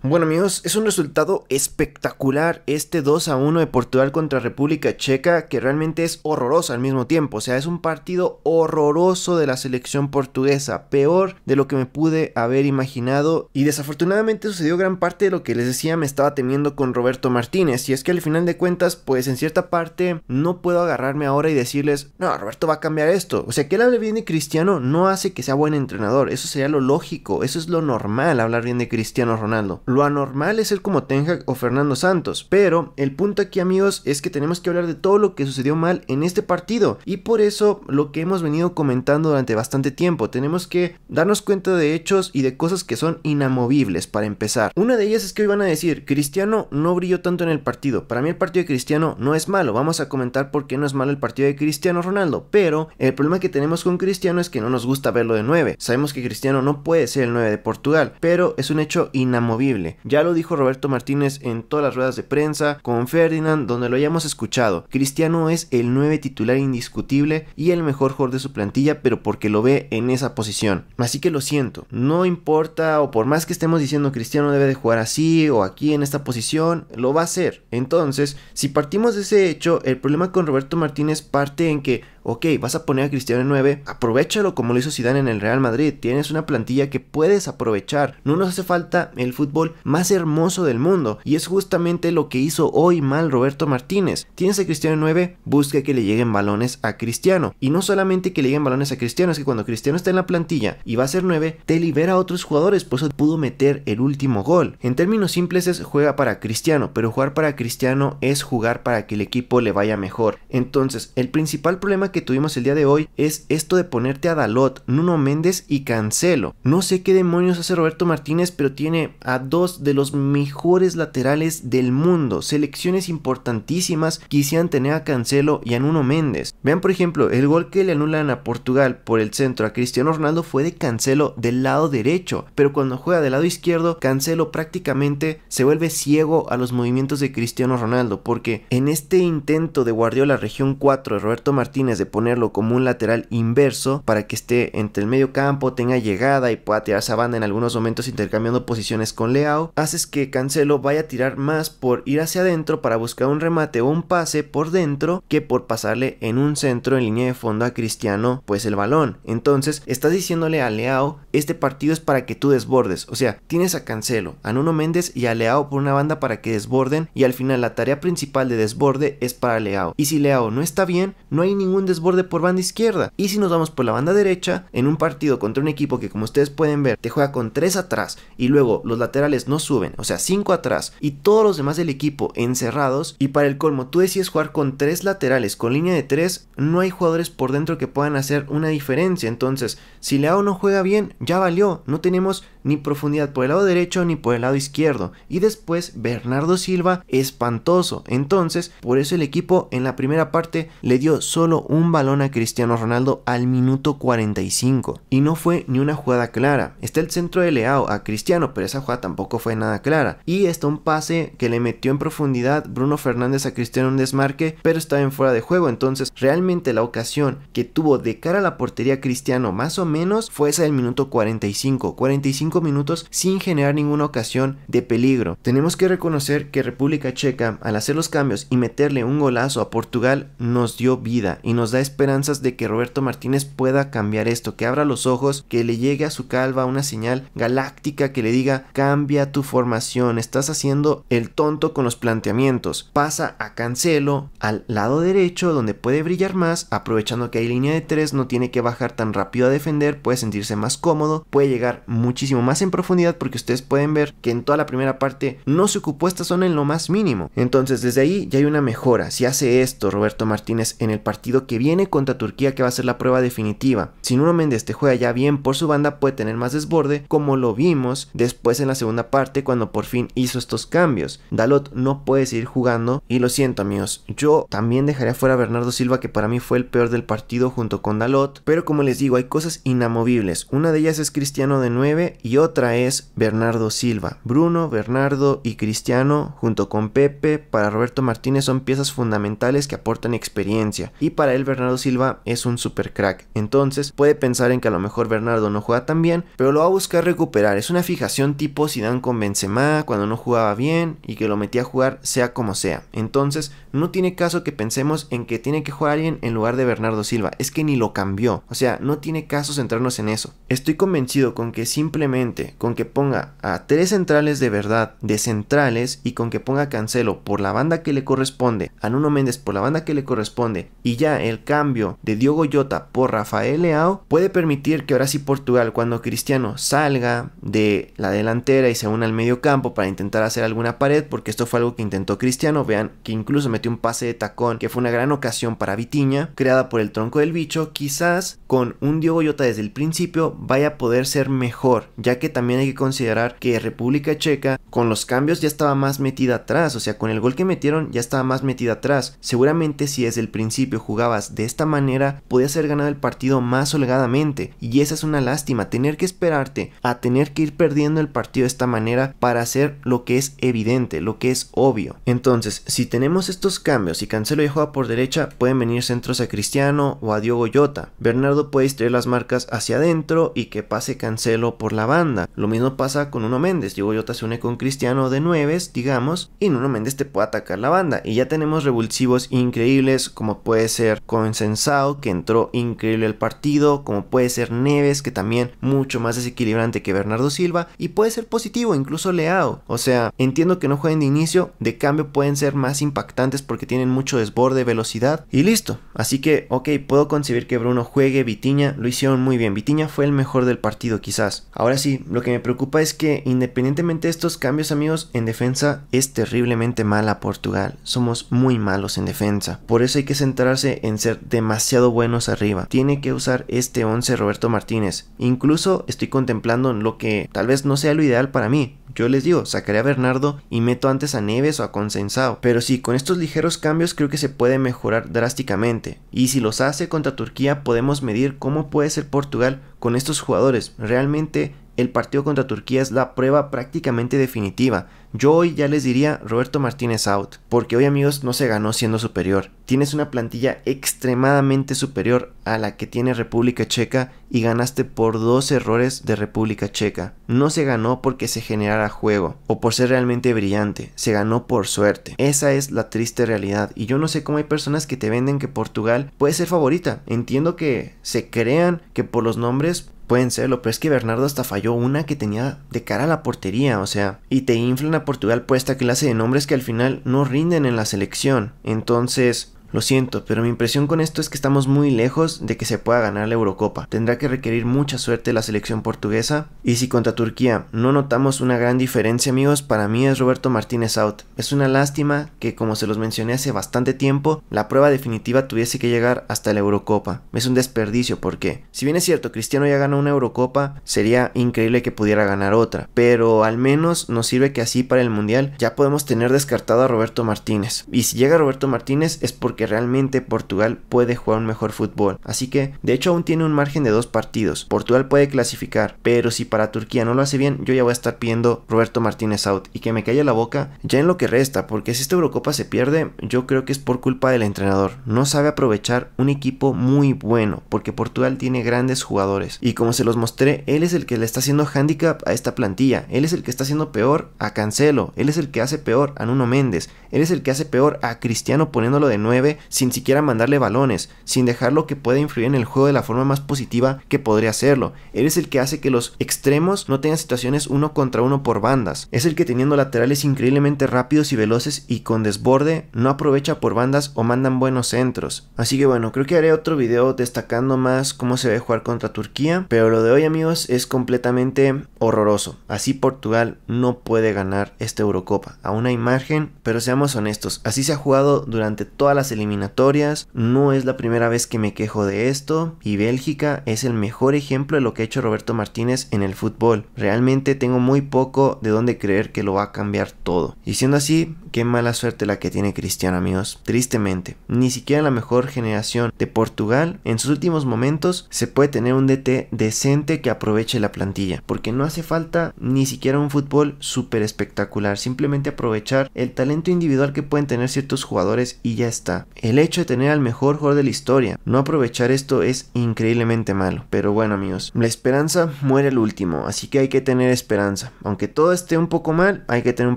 Bueno amigos, es un resultado espectacular este 2 a 1 de Portugal contra República Checa que realmente es horroroso al mismo tiempo, o sea, es un partido horroroso de la selección portuguesa, peor de lo que me pude haber imaginado y desafortunadamente sucedió gran parte de lo que les decía me estaba temiendo con Roberto Martínez y es que al final de cuentas pues en cierta parte no puedo agarrarme ahora y decirles, no, Roberto va a cambiar esto, o sea, que él hable bien de Cristiano no hace que sea buen entrenador, eso sería lo lógico, eso es lo normal hablar bien de Cristiano Ronaldo. Lo anormal es ser como Ten Hag o Fernando Santos, pero el punto aquí amigos es que tenemos que hablar de todo lo que sucedió mal en este partido y por eso lo que hemos venido comentando durante bastante tiempo, tenemos que darnos cuenta de hechos y de cosas que son inamovibles para empezar. Una de ellas es que hoy van a decir, Cristiano no brilló tanto en el partido, para mí el partido de Cristiano no es malo, vamos a comentar por qué no es malo el partido de Cristiano Ronaldo, pero el problema que tenemos con Cristiano es que no nos gusta verlo de 9, sabemos que Cristiano no puede ser el 9 de Portugal, pero es un hecho inamovible ya lo dijo Roberto Martínez en todas las ruedas de prensa, con Ferdinand, donde lo hayamos escuchado. Cristiano es el 9 titular indiscutible y el mejor jugador de su plantilla, pero porque lo ve en esa posición. Así que lo siento, no importa o por más que estemos diciendo Cristiano debe de jugar así o aquí en esta posición, lo va a hacer. Entonces, si partimos de ese hecho, el problema con Roberto Martínez parte en que ok, vas a poner a Cristiano en 9, aprovechalo como lo hizo Zidane en el Real Madrid, tienes una plantilla que puedes aprovechar, no nos hace falta el fútbol más hermoso del mundo y es justamente lo que hizo hoy mal Roberto Martínez. Tienes a Cristiano en 9, busca que le lleguen balones a Cristiano y no solamente que le lleguen balones a Cristiano, es que cuando Cristiano está en la plantilla y va a ser 9, te libera a otros jugadores, por eso pudo meter el último gol. En términos simples es juega para Cristiano, pero jugar para Cristiano es jugar para que el equipo le vaya mejor. Entonces, el principal problema que que tuvimos el día de hoy es esto de ponerte a Dalot, Nuno Méndez y Cancelo. No sé qué demonios hace Roberto Martínez, pero tiene a dos de los mejores laterales del mundo, selecciones importantísimas quisieran tener a Cancelo y a Nuno Méndez. Vean por ejemplo, el gol que le anulan a Portugal por el centro a Cristiano Ronaldo fue de Cancelo del lado derecho, pero cuando juega del lado izquierdo, Cancelo prácticamente se vuelve ciego a los movimientos de Cristiano Ronaldo, porque en este intento de Guardiola región 4 de Roberto Martínez de ponerlo como un lateral inverso para que esté entre el medio campo, tenga llegada y pueda tirar esa banda en algunos momentos intercambiando posiciones con Leao, haces que Cancelo vaya a tirar más por ir hacia adentro para buscar un remate o un pase por dentro que por pasarle en un centro en línea de fondo a Cristiano pues el balón. Entonces estás diciéndole a Leao, este partido es para que tú desbordes, o sea, tienes a Cancelo, a Nuno Méndez y a Leao por una banda para que desborden y al final la tarea principal de desborde es para Leao. Y si Leao no está bien, no hay ningún desborde por banda izquierda. Y si nos vamos por la banda derecha, en un partido contra un equipo que como ustedes pueden ver te juega con 3 atrás y luego los laterales no suben, o sea 5 atrás y todos los demás del equipo encerrados y para el colmo tú decides jugar con 3 laterales con línea de 3, no hay jugadores por dentro que puedan hacer una diferencia. Entonces, si Leao no juega bien, ya valió, no tenemos ni profundidad por el lado derecho ni por el lado izquierdo. Y después Bernardo Silva espantoso. Entonces, por eso el equipo en la primera parte le dio solo un un balón a Cristiano Ronaldo al minuto 45. Y no fue ni una jugada clara. Está el centro de Leao a Cristiano, pero esa jugada tampoco fue nada clara. Y está un pase que le metió en profundidad Bruno Fernández a Cristiano en desmarque, pero estaba en fuera de juego. Entonces, realmente la ocasión que tuvo de cara a la portería Cristiano, más o menos, fue esa del minuto 45. 45 minutos sin generar ninguna ocasión de peligro. Tenemos que reconocer que República Checa, al hacer los cambios y meterle un golazo a Portugal, nos dio vida y nos da esperanzas de que Roberto Martínez pueda cambiar esto, que abra los ojos, que le llegue a su calva una señal galáctica que le diga cambia tu formación, estás haciendo el tonto con los planteamientos, pasa a Cancelo al lado derecho donde puede brillar más, aprovechando que hay línea de tres, no tiene que bajar tan rápido a defender, puede sentirse más cómodo, puede llegar muchísimo más en profundidad porque ustedes pueden ver que en toda la primera parte no se ocupó esta zona en lo más mínimo. Entonces desde ahí ya hay una mejora. Si hace esto Roberto Martínez en el partido que viene contra Turquía que va a ser la prueba definitiva. Si Nuno Méndez te juega ya bien por su banda puede tener más desborde como lo vimos después en la segunda parte cuando por fin hizo estos cambios. Dalot no puede seguir jugando y lo siento amigos, yo también dejaría fuera a Bernardo Silva que para mí fue el peor del partido junto con Dalot, pero como les digo hay cosas inamovibles, una de ellas es Cristiano de 9 y otra es Bernardo Silva. Bruno, Bernardo y Cristiano junto con Pepe para Roberto Martínez son piezas fundamentales que aportan experiencia y para él Bernardo Silva es un super crack. Entonces puede pensar en que a lo mejor Bernardo no juega tan bien, pero lo va a buscar recuperar. Es una fijación tipo Zidane con Benzema cuando no jugaba bien y que lo metía a jugar sea como sea. Entonces no tiene caso que pensemos en que tiene que jugar alguien en lugar de Bernardo Silva. Es que ni lo cambió. O sea, no tiene caso centrarnos en eso. Estoy convencido con que simplemente con que ponga a tres centrales de verdad de centrales y con que ponga Cancelo por la banda que le corresponde, a Nuno Méndez por la banda que le corresponde y ya el cambio de Diogo Jota por Rafael Leao puede permitir que ahora sí Portugal, cuando Cristiano salga de la delantera y se una al medio campo para intentar hacer alguna pared, porque esto fue algo que intentó Cristiano, vean que incluso metió un pase de tacón que fue una gran ocasión para Vitiña, creada por el tronco del bicho, quizás con un Diogo Jota desde el principio vaya a poder ser mejor, ya que también hay que considerar que República Checa con los cambios ya estaba más metida atrás, o sea, con el gol que metieron ya estaba más metida atrás. Seguramente si desde el principio jugabas de esta manera podías haber ganado el partido más holgadamente y esa es una lástima, tener que esperarte a tener que ir perdiendo el partido de esta manera para hacer lo que es evidente, lo que es obvio. Entonces, si tenemos estos cambios y Cancelo y juega por derecha, pueden venir centros a Cristiano o a Diogo Jota. Bernardo puede distraer las marcas hacia adentro y que pase Cancelo por la banda. Lo mismo pasa con Uno Méndez. Diogo Jota se une con Cristiano de nueves digamos, y Uno Méndez te puede atacar la banda. Y ya tenemos revulsivos increíbles como puede ser con consensado que entró increíble el partido, como puede ser Neves, que también mucho más desequilibrante que Bernardo Silva, y puede ser positivo, incluso Leao. O sea, entiendo que no jueguen de inicio, de cambio pueden ser más impactantes porque tienen mucho desborde, velocidad, y listo. Así que, ok, puedo concebir que Bruno juegue, Vitiña, lo hicieron muy bien. Vitiña fue el mejor del partido, quizás. Ahora sí, lo que me preocupa es que, independientemente de estos cambios, amigos, en defensa es terriblemente mala Portugal. Somos muy malos en defensa. Por eso hay que centrarse en ser demasiado buenos arriba. Tiene que usar este 11 Roberto Martínez. Incluso estoy contemplando lo que tal vez no sea lo ideal para mí. Yo les digo, sacaré a Bernardo y meto antes a Neves o a Consensao. Pero sí, con estos ligeros cambios creo que se puede mejorar drásticamente. Y si los hace contra Turquía podemos medir cómo puede ser Portugal con estos jugadores. Realmente el partido contra Turquía es la prueba prácticamente definitiva. Yo hoy ya les diría Roberto Martínez out, porque hoy amigos no se ganó siendo superior. Tienes una plantilla extremadamente superior a la que tiene República Checa y ganaste por dos errores de República Checa. No se ganó porque se generara juego o por ser realmente brillante, se ganó por suerte. Esa es la triste realidad y yo no sé cómo hay personas que te venden que Portugal puede ser favorita. Entiendo que se crean que por los nombres pueden serlo, pero es que Bernardo hasta falló una que tenía de cara a la portería, o sea, y te inflan a Portugal puesta esta clase de nombres que al final no rinden en la selección. Entonces, lo siento, pero mi impresión con esto es que estamos muy lejos de que se pueda ganar la Eurocopa. Tendrá que requerir mucha suerte la selección portuguesa. Y si contra Turquía no notamos una gran diferencia, amigos, para mí es Roberto Martínez out. Es una lástima que, como se los mencioné hace bastante tiempo, la prueba definitiva tuviese que llegar hasta la Eurocopa. Es un desperdicio porque, si bien es cierto, Cristiano ya ganó una Eurocopa, sería increíble que pudiera ganar otra. Pero al menos nos sirve que así para el Mundial ya podemos tener descartado a Roberto Martínez. Y si llega Roberto Martínez es porque que realmente Portugal puede jugar un mejor fútbol. Así que, de hecho, aún tiene un margen de dos partidos. Portugal puede clasificar, pero si para Turquía no lo hace bien, yo ya voy a estar pidiendo Roberto Martínez out y que me calle la boca ya en lo que resta, porque si esta Eurocopa se pierde, yo creo que es por culpa del entrenador. No sabe aprovechar un equipo muy bueno, porque Portugal tiene grandes jugadores. Y como se los mostré, él es el que le está haciendo handicap a esta plantilla. Él es el que está haciendo peor a Cancelo. Él es el que hace peor a Nuno Méndez. Él es el que hace peor a Cristiano poniéndolo de 9 sin siquiera mandarle balones, sin dejar lo que pueda influir en el juego de la forma más positiva que podría hacerlo. Eres el que hace que los extremos no tengan situaciones uno contra uno por bandas. Es el que teniendo laterales increíblemente rápidos y veloces y con desborde no aprovecha por bandas o mandan buenos centros. Así que bueno, creo que haré otro video destacando más cómo se ve jugar contra Turquía, pero lo de hoy amigos es completamente horroroso. Así Portugal no puede ganar esta Eurocopa. Aún hay margen, pero seamos honestos, así se ha jugado durante toda la las eliminatorias, no es la primera vez que me quejo de esto y Bélgica es el mejor ejemplo de lo que ha hecho Roberto Martínez en el fútbol. Realmente tengo muy poco de donde creer que lo va a cambiar todo. Y siendo así, Qué mala suerte la que tiene Cristiano, amigos. Tristemente, ni siquiera la mejor generación de Portugal en sus últimos momentos se puede tener un DT decente que aproveche la plantilla, porque no hace falta ni siquiera un fútbol súper espectacular, simplemente aprovechar el talento individual que pueden tener ciertos jugadores y ya está. El hecho de tener al mejor jugador de la historia, no aprovechar esto es increíblemente malo, pero bueno, amigos, la esperanza muere el último, así que hay que tener esperanza. Aunque todo esté un poco mal, hay que tener un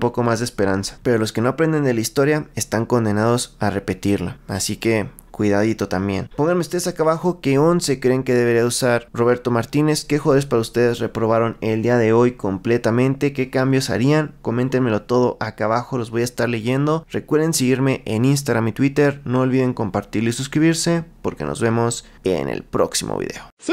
poco más de esperanza, pero los que no aprenden de la historia están condenados a repetirla. Así que cuidadito también. Pónganme ustedes acá abajo qué 11 creen que debería usar Roberto Martínez, qué jugadores para ustedes reprobaron el día de hoy completamente, qué cambios harían, coméntenmelo todo acá abajo, los voy a estar leyendo. Recuerden seguirme en Instagram y Twitter, no olviden compartirlo y suscribirse, porque nos vemos en el próximo video. ¡Sí!